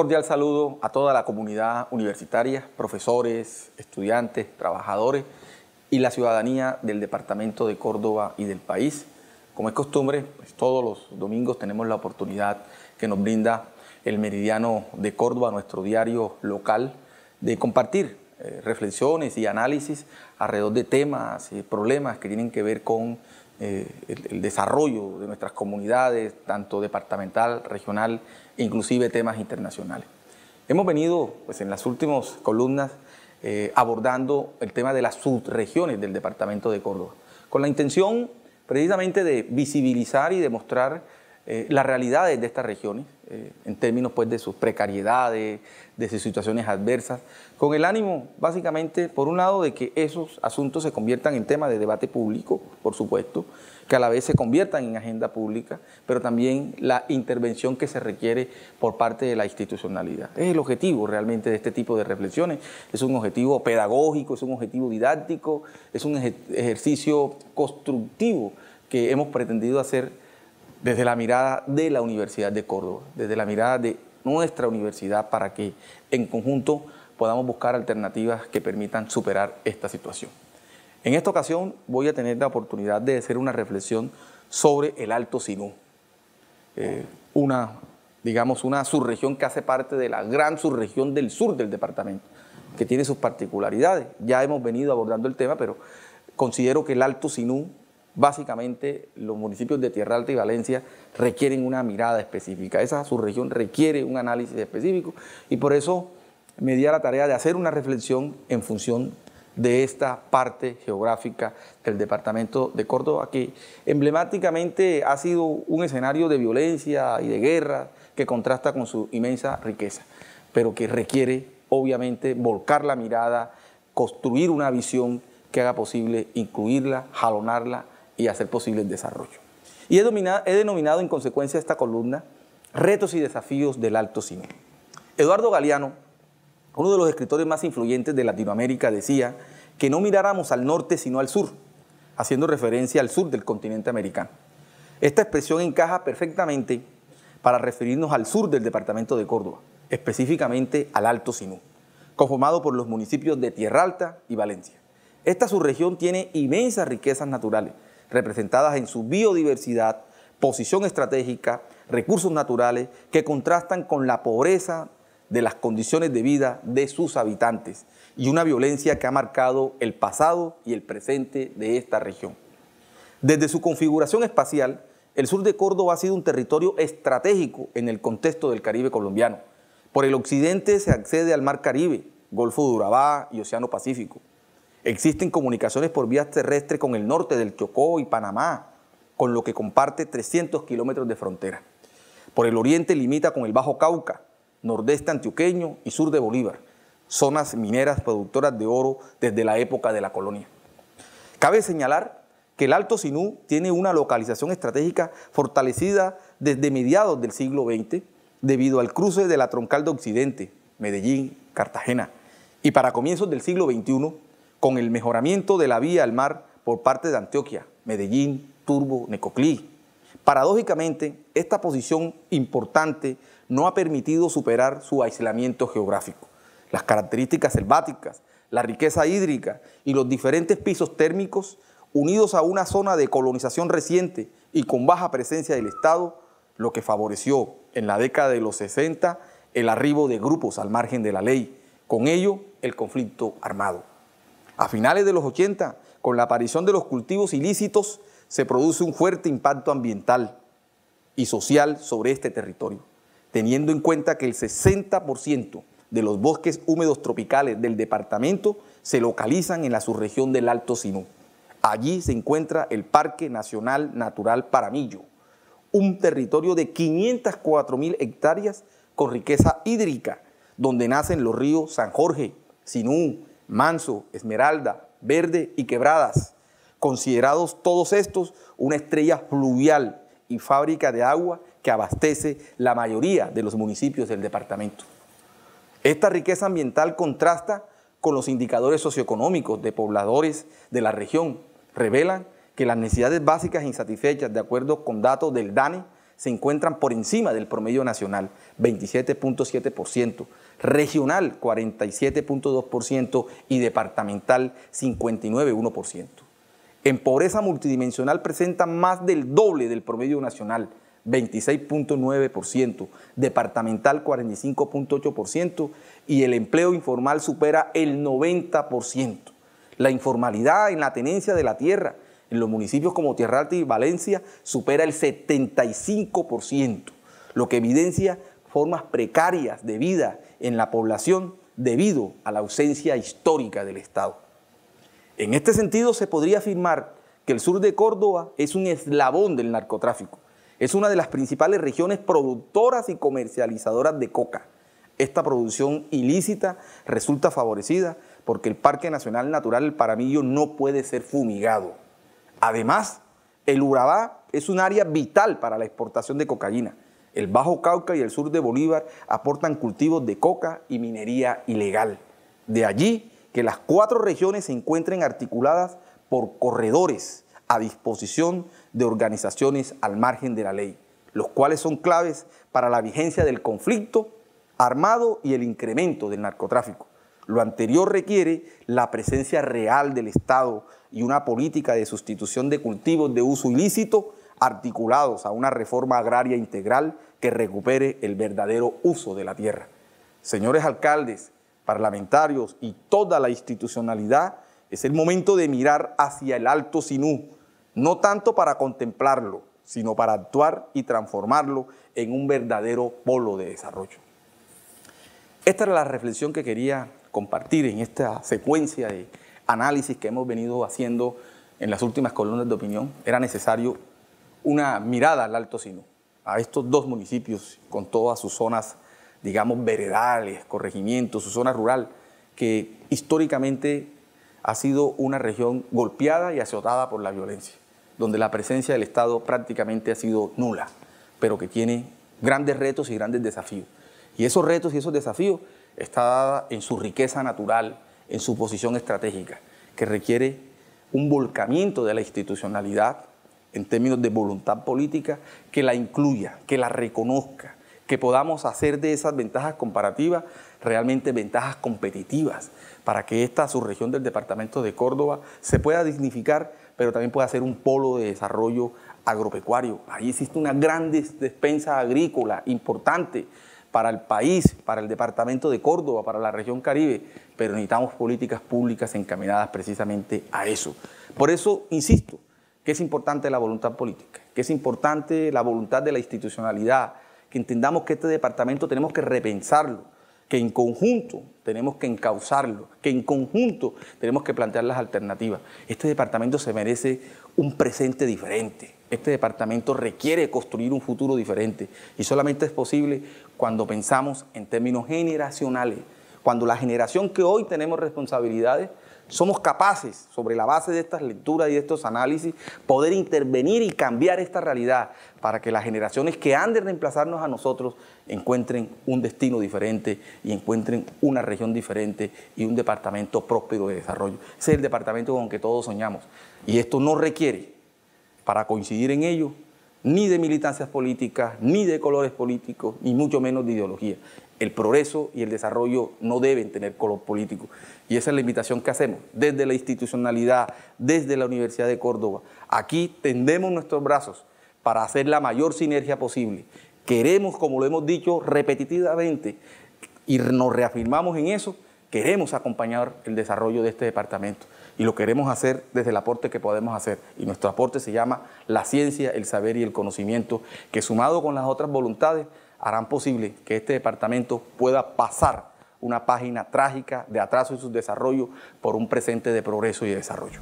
cordial saludo a toda la comunidad universitaria, profesores, estudiantes, trabajadores y la ciudadanía del Departamento de Córdoba y del país. Como es costumbre, pues, todos los domingos tenemos la oportunidad que nos brinda el Meridiano de Córdoba, nuestro diario local, de compartir eh, reflexiones y análisis alrededor de temas y problemas que tienen que ver con eh, el, desarrollo de nuestras comunidades, tanto departamental, regional, inclusive temas internacionales. Hemos venido pues, en las últimas columnas eh, abordando el tema de las subregiones del departamento de Córdoba, con la intención precisamente de visibilizar y demostrar eh, las realidades de estas regiones, eh, en términos pues, de sus precariedades, de sus situaciones adversas, con el ánimo básicamente, por un lado, de que esos asuntos se conviertan en temas de debate público, por supuesto, que a la vez se conviertan en agenda pública, pero también la intervención que se requiere por parte de la institucionalidad. Es el objetivo realmente de este tipo de reflexiones, es un objetivo pedagógico, es un objetivo didáctico, es un ejercicio constructivo que hemos pretendido hacer desde la mirada de la Universidad de Córdoba, desde la mirada de nuestra universidad, para que en conjunto podamos buscar alternativas que permitan superar esta situación. En esta ocasión voy a tener la oportunidad de hacer una reflexión sobre el Alto Sinú, eh, una, digamos, una subregión que hace parte de la gran subregión del sur del departamento, que tiene sus particularidades. Ya hemos venido abordando el tema, pero considero que el Alto Sinú Básicamente, los municipios de Tierra Alta y Valencia requieren una mirada específica. Esa subregión requiere un análisis específico y por eso me di a la tarea de hacer una reflexión en función de esta parte geográfica del departamento de Córdoba, que emblemáticamente ha sido un escenario de violencia y de guerra que contrasta con su inmensa riqueza, pero que requiere obviamente volcar la mirada, construir una visión que haga posible incluirla, jalonarla y hacer posible el desarrollo. Y he, denominado en consecuencia esta columna Retos y desafíos del alto Sinú. Eduardo Galeano, uno de los escritores más influyentes de Latinoamérica, decía que no miráramos al norte sino al sur, haciendo referencia al sur del continente americano. Esta expresión encaja perfectamente para referirnos al sur del departamento de Córdoba, específicamente al Alto Sinú, conformado por los municipios de Tierra Alta y Valencia. Esta subregión tiene inmensas riquezas naturales, representadas en su biodiversidad, posición estratégica, recursos naturales, que contrastan con la pobreza de las condiciones de vida de sus habitantes y una violencia que ha marcado el pasado y el presente de esta región. Desde su configuración espacial, el sur de Córdoba ha sido un territorio estratégico en el contexto del Caribe colombiano. Por el occidente se accede al Mar Caribe, Golfo de Urabá y Océano Pacífico. Existen comunicaciones por vías terrestres con el norte del Chocó y Panamá, con lo que comparte 300 kilómetros de frontera. Por el oriente limita con el Bajo Cauca, nordeste antioqueño y sur de Bolívar, zonas mineras productoras de oro desde la época de la colonia. Cabe señalar que el Alto Sinú tiene una localización estratégica fortalecida desde mediados del siglo XX debido al cruce de la troncal de Occidente, Medellín, Cartagena, y para comienzos del siglo XXI con el mejoramiento de la vía al mar por parte de Antioquia, Medellín, Turbo, Necoclí. Paradójicamente, esta posición importante no ha permitido superar su aislamiento geográfico. Las características selváticas, la riqueza hídrica y los diferentes pisos térmicos, unidos a una zona de colonización reciente y con baja presencia del Estado, lo que favoreció en la década de los 60 el arribo de grupos al margen de la ley, con ello el conflicto armado. A finales de los 80, con la aparición de los cultivos ilícitos, se produce un fuerte impacto ambiental y social sobre este territorio, teniendo en cuenta que el 60% de los bosques húmedos tropicales del departamento se localizan en la subregión del Alto Sinú. Allí se encuentra el Parque Nacional Natural Paramillo, un territorio de 504 mil hectáreas con riqueza hídrica, donde nacen los ríos San Jorge, Sinú, Manso, Esmeralda, Verde y Quebradas, considerados todos estos una estrella fluvial y fábrica de agua que abastece la mayoría de los municipios del departamento. Esta riqueza ambiental contrasta con los indicadores socioeconómicos de pobladores de la región. Revelan que las necesidades básicas e insatisfechas, de acuerdo con datos del DANE, se encuentran por encima del promedio nacional, 27.7%, regional 47.2% y departamental 59.1%. En pobreza multidimensional presenta más del doble del promedio nacional, 26.9%, departamental 45.8% y el empleo informal supera el 90%. La informalidad en la tenencia de la tierra en los municipios como Tierra y Valencia supera el 75%, lo que evidencia formas precarias de vida en la población debido a la ausencia histórica del Estado. En este sentido, se podría afirmar que el sur de Córdoba es un eslabón del narcotráfico. Es una de las principales regiones productoras y comercializadoras de coca. Esta producción ilícita resulta favorecida porque el Parque Nacional Natural El Paramillo no puede ser fumigado. Además, el Urabá es un área vital para la exportación de cocaína el Bajo Cauca y el sur de Bolívar aportan cultivos de coca y minería ilegal. De allí que las cuatro regiones se encuentren articuladas por corredores a disposición de organizaciones al margen de la ley, los cuales son claves para la vigencia del conflicto armado y el incremento del narcotráfico. Lo anterior requiere la presencia real del Estado y una política de sustitución de cultivos de uso ilícito articulados a una reforma agraria integral que recupere el verdadero uso de la tierra. Señores alcaldes, parlamentarios y toda la institucionalidad, es el momento de mirar hacia el Alto Sinú, no tanto para contemplarlo, sino para actuar y transformarlo en un verdadero polo de desarrollo. Esta era la reflexión que quería compartir en esta secuencia de análisis que hemos venido haciendo en las últimas columnas de opinión. Era necesario una mirada al Alto Sino, a estos dos municipios con todas sus zonas, digamos, veredales, corregimientos, su zona rural, que históricamente ha sido una región golpeada y azotada por la violencia, donde la presencia del Estado prácticamente ha sido nula, pero que tiene grandes retos y grandes desafíos. Y esos retos y esos desafíos está dada en su riqueza natural, en su posición estratégica, que requiere un volcamiento de la institucionalidad en términos de voluntad política que la incluya, que la reconozca, que podamos hacer de esas ventajas comparativas realmente ventajas competitivas para que esta subregión del departamento de Córdoba se pueda dignificar, pero también pueda ser un polo de desarrollo agropecuario. Ahí existe una gran despensa agrícola importante para el país, para el departamento de Córdoba, para la región Caribe, pero necesitamos políticas públicas encaminadas precisamente a eso. Por eso, insisto, que es importante la voluntad política, que es importante la voluntad de la institucionalidad, que entendamos que este departamento tenemos que repensarlo, que en conjunto tenemos que encauzarlo, que en conjunto tenemos que plantear las alternativas. Este departamento se merece un presente diferente. Este departamento requiere construir un futuro diferente y solamente es posible cuando pensamos en términos generacionales, cuando la generación que hoy tenemos responsabilidades somos capaces, sobre la base de estas lecturas y de estos análisis, poder intervenir y cambiar esta realidad para que las generaciones que han de reemplazarnos a nosotros encuentren un destino diferente y encuentren una región diferente y un departamento próspero de desarrollo. Ese es el departamento con que todos soñamos. Y esto no requiere, para coincidir en ello, ni de militancias políticas, ni de colores políticos, ni mucho menos de ideología el progreso y el desarrollo no deben tener color político. Y esa es la invitación que hacemos desde la institucionalidad, desde la Universidad de Córdoba. Aquí tendemos nuestros brazos para hacer la mayor sinergia posible. Queremos, como lo hemos dicho repetitivamente, y nos reafirmamos en eso, queremos acompañar el desarrollo de este departamento y lo queremos hacer desde el aporte que podemos hacer. Y nuestro aporte se llama la ciencia, el saber y el conocimiento, que sumado con las otras voluntades harán posible que este departamento pueda pasar una página trágica de atraso y su desarrollo por un presente de progreso y desarrollo.